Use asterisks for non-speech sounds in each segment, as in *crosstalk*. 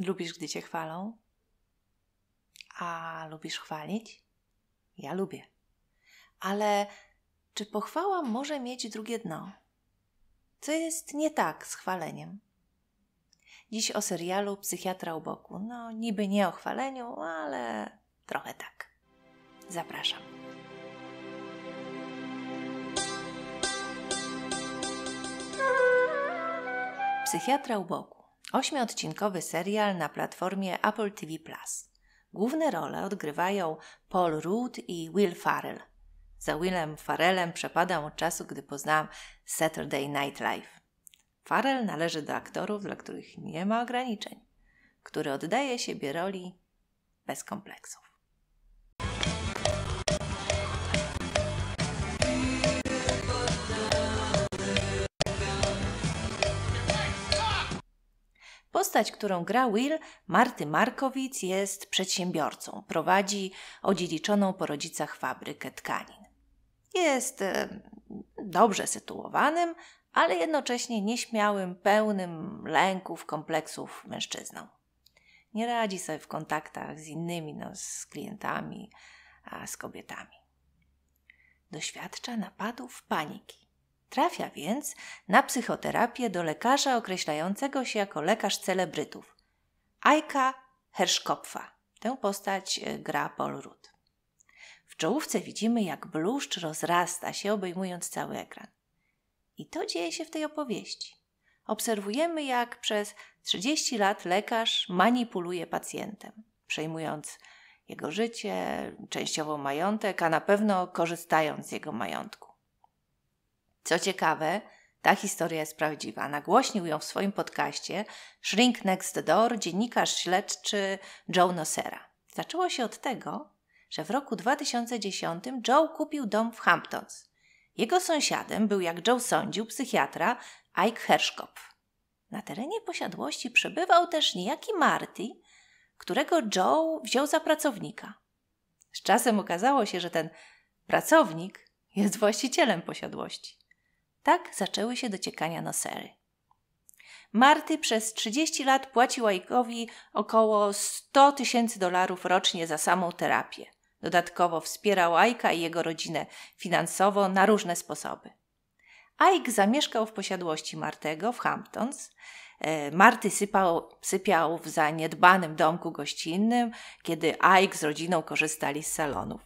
Lubisz, gdy cię chwalą? A lubisz chwalić? Ja lubię. Ale czy pochwała może mieć drugie dno? Co jest nie tak z chwaleniem? Dziś o serialu Psychiatra u boku. No, niby nie o chwaleniu, ale trochę tak. Zapraszam. Psychiatra u boku Ośmiodcinkowy serial na platformie Apple TV+. Główne role odgrywają Paul Rudd i Will Farrell. Za Willem Farrellem przepadam od czasu, gdy poznałam Saturday Night Live. Farrell należy do aktorów, dla których nie ma ograniczeń, który oddaje siebie roli bez kompleksów. postać, którą gra Will, Marty Markowicz, jest przedsiębiorcą. Prowadzi odziedziczoną po rodzicach fabrykę tkanin. Jest e, dobrze sytuowanym, ale jednocześnie nieśmiałym, pełnym lęków, kompleksów mężczyzną. Nie radzi sobie w kontaktach z innymi, no, z klientami, a z kobietami. Doświadcza napadów paniki. Trafia więc na psychoterapię do lekarza określającego się jako lekarz celebrytów, Ajka Herszkopfa. Tę postać e, gra Paul Rudd. W czołówce widzimy, jak bluszcz rozrasta się, obejmując cały ekran. I to dzieje się w tej opowieści. Obserwujemy, jak przez 30 lat lekarz manipuluje pacjentem, przejmując jego życie, częściowo majątek, a na pewno korzystając z jego majątku. Co ciekawe, ta historia jest prawdziwa. Nagłośnił ją w swoim podcaście Shrink Next Door dziennikarz śledczy Joe Nosera. Zaczęło się od tego, że w roku 2010 Joe kupił dom w Hamptons. Jego sąsiadem był, jak Joe sądził, psychiatra Ike Herszkopf. Na terenie posiadłości przebywał też niejaki Marty, którego Joe wziął za pracownika. Z czasem okazało się, że ten pracownik jest właścicielem posiadłości. Tak zaczęły się dociekania nosery. Marty przez 30 lat płaciła Ikowi około 100 tysięcy dolarów rocznie za samą terapię. Dodatkowo wspierał Ajka i jego rodzinę finansowo na różne sposoby. Ajk zamieszkał w posiadłości Martego w Hamptons. E, Marty sypał, sypiał w zaniedbanym domku gościnnym, kiedy Ajk z rodziną korzystali z salonów.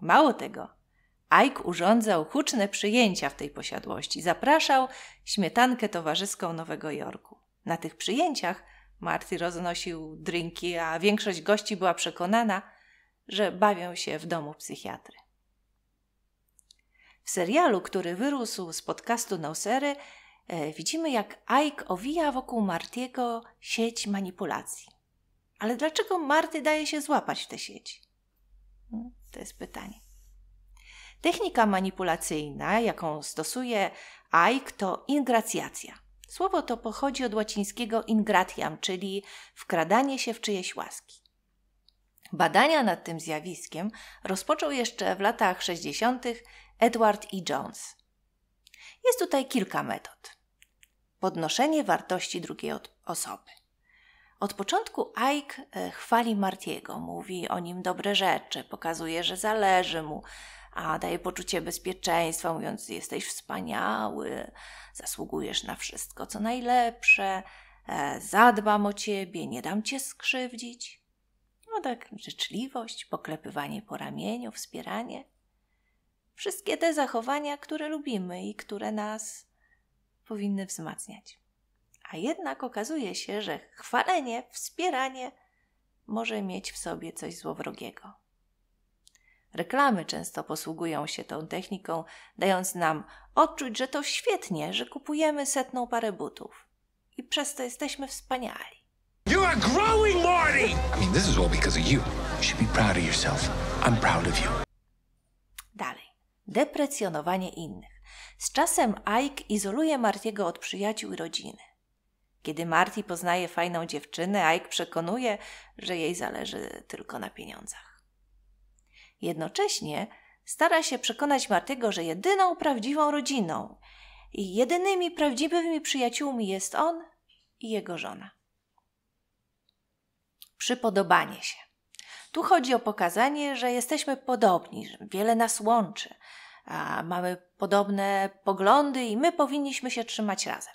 Mało tego, Ajk urządzał huczne przyjęcia w tej posiadłości, zapraszał śmietankę towarzyską Nowego Jorku. Na tych przyjęciach Marty roznosił drinki, a większość gości była przekonana, że bawią się w domu psychiatry. W serialu, który wyrósł z podcastu Nausery, e, widzimy jak Ike owija wokół Martiego sieć manipulacji. Ale dlaczego Marty daje się złapać w tę sieć? Hmm, to jest pytanie. Technika manipulacyjna, jaką stosuje Ike, to ingracjacja. Słowo to pochodzi od łacińskiego ingratiam, czyli wkradanie się w czyjeś łaski. Badania nad tym zjawiskiem rozpoczął jeszcze w latach 60. Edward E. Jones. Jest tutaj kilka metod. Podnoszenie wartości drugiej osoby. Od początku Ike e, chwali Martiego, mówi o nim dobre rzeczy, pokazuje, że zależy mu, a daje poczucie bezpieczeństwa, mówiąc: Jesteś wspaniały, zasługujesz na wszystko, co najlepsze, e, zadbam o ciebie, nie dam cię skrzywdzić. No tak, życzliwość, poklepywanie po ramieniu, wspieranie. Wszystkie te zachowania, które lubimy i które nas powinny wzmacniać. A jednak okazuje się, że chwalenie, wspieranie może mieć w sobie coś złowrogiego. Reklamy często posługują się tą techniką, dając nam odczuć, że to świetnie, że kupujemy setną parę butów. I przez to jesteśmy wspaniali. You are growing, Marty! I mean, this is all because of you. You should be proud of yourself. I'm proud of you. Dalej. Deprecjonowanie innych. Z czasem Ike izoluje Martiego od przyjaciół i rodziny. Kiedy Marty poznaje fajną dziewczynę, Ike przekonuje, że jej zależy tylko na pieniądzach. Jednocześnie stara się przekonać Martego, że jedyną prawdziwą rodziną i jedynymi prawdziwymi przyjaciółmi jest on i jego żona. Przypodobanie się. Tu chodzi o pokazanie, że jesteśmy podobni, że wiele nas łączy, a mamy podobne poglądy i my powinniśmy się trzymać razem.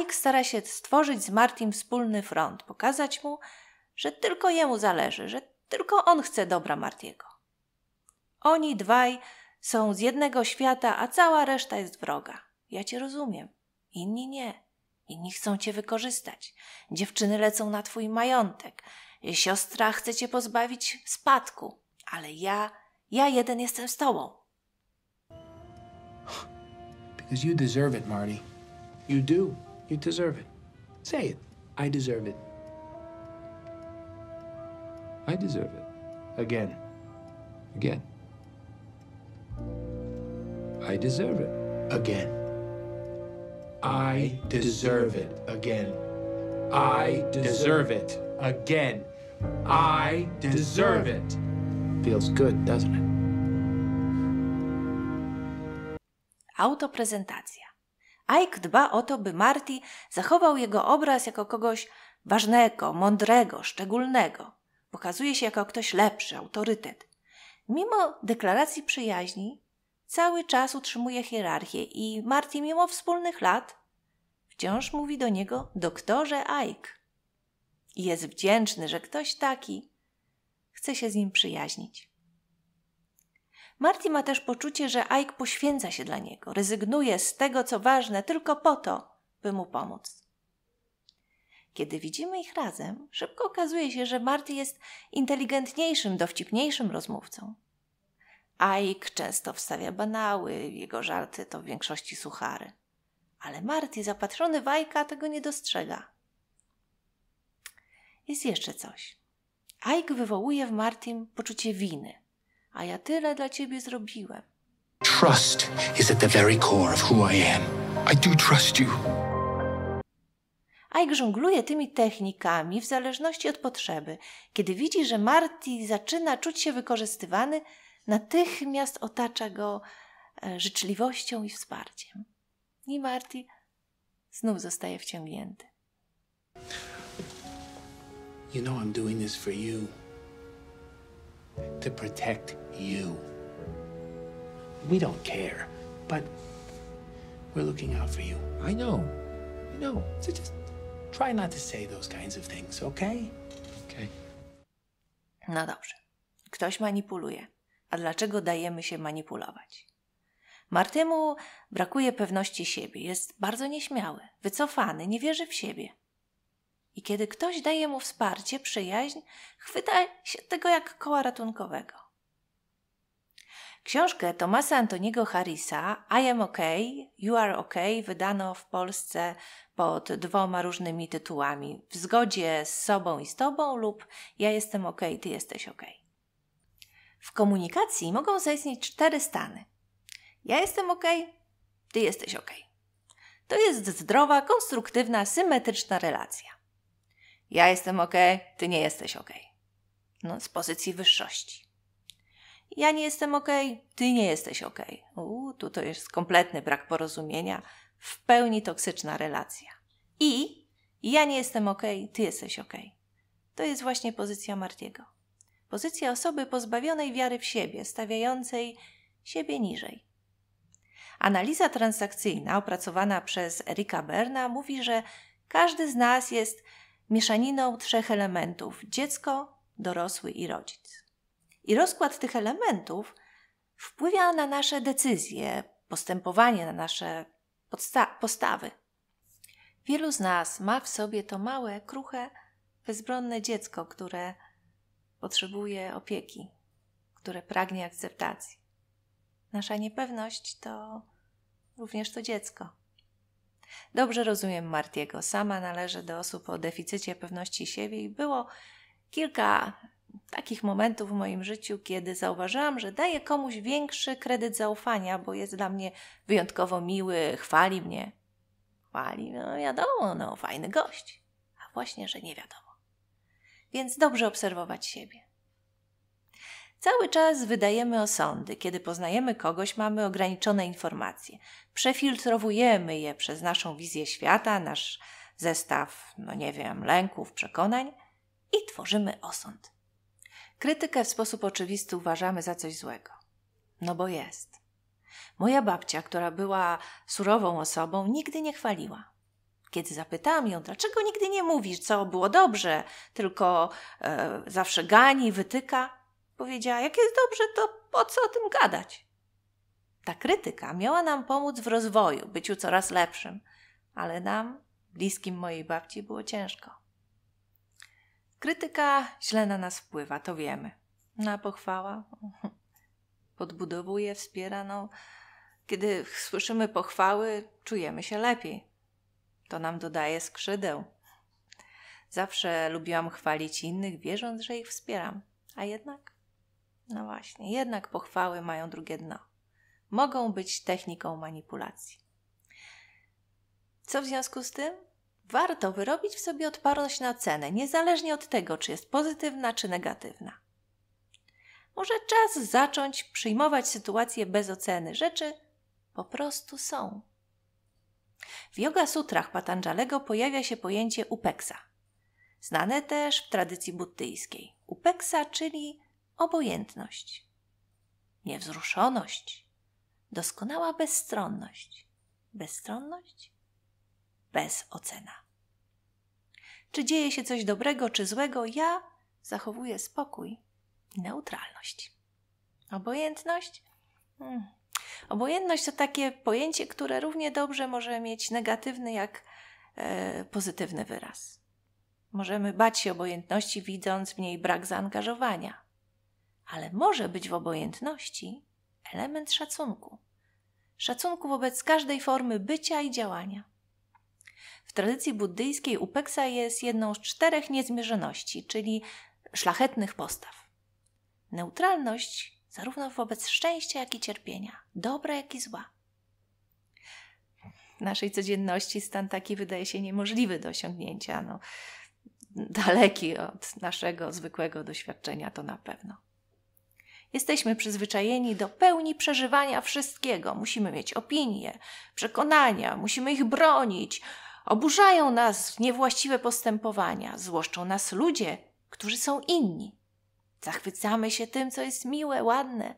Ike stara się stworzyć z Martim wspólny front, pokazać mu, że tylko jemu zależy, że tylko on chce dobra Martiego. Oni dwaj są z jednego świata, a cała reszta jest wroga. Ja cię rozumiem. Inni nie. Inni chcą cię wykorzystać. Dziewczyny lecą na twój majątek. Siostra chce cię pozbawić spadku. Ale ja, ja jeden jestem z tobą. Because you deserve it, Marty. You do. You deserve it. Say it. I deserve it. I deserve it. Again. Again. I deserve it. Again. I deserve it. Again. I deserve it. Again. I deserve it. Feels good, doesn't it? Autoprezentacja. Ike dba o to, by Marty zachował jego obraz jako kogoś ważnego, mądrego, szczególnego Pokazuje się jako ktoś lepszy, autorytet. Mimo deklaracji przyjaźni, cały czas utrzymuje hierarchię i Marty, mimo wspólnych lat, wciąż mówi do niego doktorze Ike. I jest wdzięczny, że ktoś taki chce się z nim przyjaźnić. Marty ma też poczucie, że Ike poświęca się dla niego, rezygnuje z tego, co ważne, tylko po to, by mu pomóc. Kiedy widzimy ich razem, szybko okazuje się, że Marty jest inteligentniejszym, dowcipniejszym rozmówcą. Ike często wstawia banały, jego żarty to w większości suchary. Ale Marty, zapatrzony w Ajka, tego nie dostrzega. Jest jeszcze coś. Ike wywołuje w Martim poczucie winy. A ja tyle dla ciebie zrobiłem. Trust is at the very core of who I am. I do trust you a Ike żongluje tymi technikami w zależności od potrzeby. Kiedy widzi, że Marty zaczyna czuć się wykorzystywany, natychmiast otacza go e, życzliwością i wsparciem. I Marty znów zostaje wciągnięty. You know I'm doing this for you. To protect you. We don't care, but we're looking out for you. I know. I know. So just Try not to say those kinds of things, okay? Okay. No dobrze. Ktoś manipuluje. A dlaczego dajemy się manipulować? Martemu brakuje pewności siebie, jest bardzo nieśmiały, wycofany, nie wierzy w siebie. I kiedy ktoś daje mu wsparcie, przyjaźń, chwyta się tego jak koła ratunkowego. Książkę Tomasa Antoniego Harrisa I am OK, You are OK wydano w Polsce pod dwoma różnymi tytułami: w zgodzie z sobą i z tobą lub ja jestem ok, ty jesteś ok. W komunikacji mogą zaistnieć cztery stany: ja jestem ok, ty jesteś ok. To jest zdrowa, konstruktywna, symetryczna relacja. Ja jestem ok, ty nie jesteś ok. No, z pozycji wyższości. Ja nie jestem ok, ty nie jesteś ok. Uuu, tu to jest kompletny brak porozumienia w pełni toksyczna relacja. I ja nie jestem ok, ty jesteś ok. To jest właśnie pozycja Martiego. Pozycja osoby pozbawionej wiary w siebie, stawiającej siebie niżej. Analiza transakcyjna opracowana przez Erika Berna mówi, że każdy z nas jest mieszaniną trzech elementów: dziecko, dorosły i rodzic. I rozkład tych elementów wpływa na nasze decyzje, postępowanie, na nasze postawy. Wielu z nas ma w sobie to małe, kruche, bezbronne dziecko, które potrzebuje opieki, które pragnie akceptacji. Nasza niepewność to również to dziecko. Dobrze rozumiem Martiego. Sama należę do osób o deficycie pewności siebie i było kilka takich momentów w moim życiu, kiedy zauważyłam, że daję komuś większy kredyt zaufania, bo jest dla mnie wyjątkowo miły, chwali mnie. Chwali, no wiadomo, no fajny gość. A właśnie, że nie wiadomo. Więc dobrze obserwować siebie. Cały czas wydajemy osądy. Kiedy poznajemy kogoś, mamy ograniczone informacje. Przefiltrowujemy je przez naszą wizję świata, nasz zestaw, no nie wiem, lęków, przekonań i tworzymy osąd. Krytykę w sposób oczywisty uważamy za coś złego. No bo jest. Moja babcia, która była surową osobą, nigdy nie chwaliła. Kiedy zapytałam ją, dlaczego nigdy nie mówisz, co było dobrze, tylko e, zawsze gani, wytyka, powiedziała: Jak jest dobrze, to po co o tym gadać? Ta krytyka miała nam pomóc w rozwoju, byciu coraz lepszym, ale nam, bliskim mojej babci, było ciężko. Krytyka źle na nas wpływa, to wiemy. No a pochwała *laughs* podbudowuje, wspiera. No, kiedy słyszymy pochwały, czujemy się lepiej. To nam dodaje skrzydeł. Zawsze lubiłam chwalić innych, wierząc, że ich wspieram. A jednak, no właśnie, jednak pochwały mają drugie dno. Mogą być techniką manipulacji. Co w związku z tym? warto wyrobić w sobie odporność na cenę, niezależnie od tego, czy jest pozytywna czy negatywna. Może czas zacząć przyjmować sytuacje bez oceny. Rzeczy po prostu są. W Yoga Sutrach Patanjalego pojawia się pojęcie upeksa, znane też w tradycji buddyjskiej. Upeksa, czyli obojętność, niewzruszoność, doskonała bezstronność. Bezstronność? Bez ocena czy dzieje się coś dobrego czy złego, ja zachowuję spokój i neutralność. Obojętność? Hmm. Obojętność to takie pojęcie, które równie dobrze może mieć negatywny jak e, pozytywny wyraz. Możemy bać się obojętności, widząc w niej brak zaangażowania, ale może być w obojętności element szacunku. Szacunku wobec każdej formy bycia i działania. W tradycji buddyjskiej upeksa jest jedną z czterech niezmierzoności, czyli szlachetnych postaw. Neutralność zarówno wobec szczęścia, jak i cierpienia, dobra, jak i zła. W naszej codzienności stan taki wydaje się niemożliwy do osiągnięcia, no, daleki od naszego zwykłego doświadczenia to na pewno. Jesteśmy przyzwyczajeni do pełni przeżywania wszystkiego. Musimy mieć opinie, przekonania, musimy ich bronić, Oburzają nas niewłaściwe postępowania, złoszczą nas ludzie, którzy są inni. Zachwycamy się tym, co jest miłe, ładne.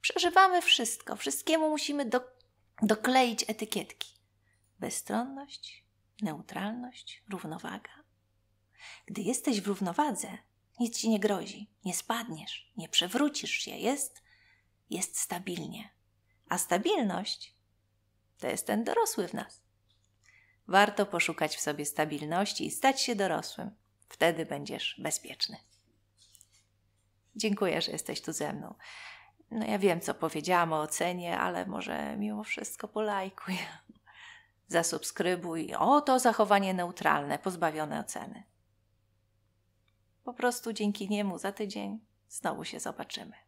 Przeżywamy wszystko, wszystkiemu musimy do, dokleić etykietki. Bezstronność, neutralność, równowaga. Gdy jesteś w równowadze, nic ci nie grozi, nie spadniesz, nie przewrócisz się, jest, jest stabilnie. A stabilność to jest ten dorosły w nas warto poszukać w sobie stabilności i stać się dorosłym. Wtedy będziesz bezpieczny. Dziękuję, że jesteś tu ze mną. No ja wiem, co powiedziałam o ocenie, ale może mimo wszystko polajkuj. *laughs* Zasubskrybuj. O, to zachowanie neutralne, pozbawione oceny. Po prostu dzięki niemu za tydzień znowu się zobaczymy.